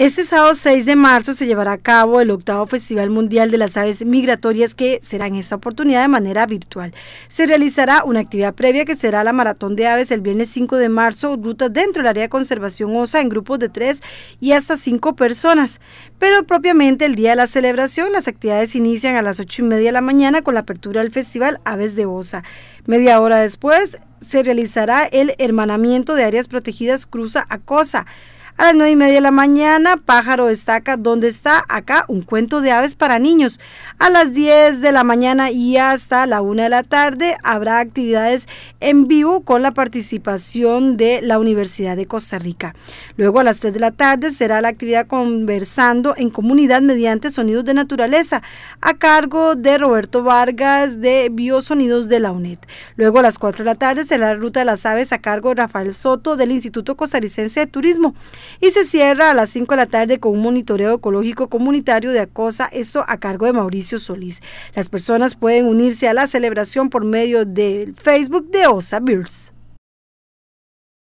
Este sábado 6 de marzo se llevará a cabo el octavo Festival Mundial de las Aves Migratorias que será en esta oportunidad de manera virtual. Se realizará una actividad previa que será la Maratón de Aves el viernes 5 de marzo, ruta dentro del área de conservación OSA en grupos de 3 y hasta 5 personas. Pero propiamente el día de la celebración las actividades inician a las 8 y media de la mañana con la apertura del Festival Aves de OSA. Media hora después se realizará el hermanamiento de áreas protegidas cruza a cosa. A las nueve y media de la mañana, Pájaro destaca donde está acá un cuento de aves para niños. A las 10 de la mañana y hasta la una de la tarde habrá actividades en vivo con la participación de la Universidad de Costa Rica. Luego a las 3 de la tarde será la actividad conversando en comunidad mediante sonidos de naturaleza a cargo de Roberto Vargas de Biosonidos de la UNED. Luego a las 4 de la tarde será la ruta de las aves a cargo de Rafael Soto del Instituto Costarricense de Turismo y se cierra a las 5 de la tarde con un monitoreo ecológico comunitario de Acosa, esto a cargo de Mauricio Solís. Las personas pueden unirse a la celebración por medio del Facebook de Osa Beers.